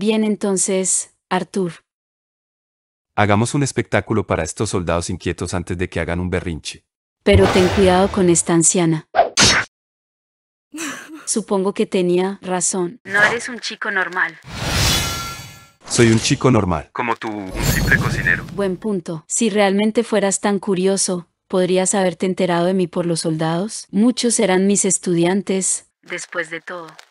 Bien entonces, Arthur. Hagamos un espectáculo para estos soldados inquietos antes de que hagan un berrinche. Pero ten cuidado con esta anciana. Supongo que tenía razón. No eres un chico normal. Soy un chico normal. Como tú, un simple cocinero. Buen punto. Si realmente fueras tan curioso, ¿podrías haberte enterado de mí por los soldados? Muchos serán mis estudiantes. Después de todo.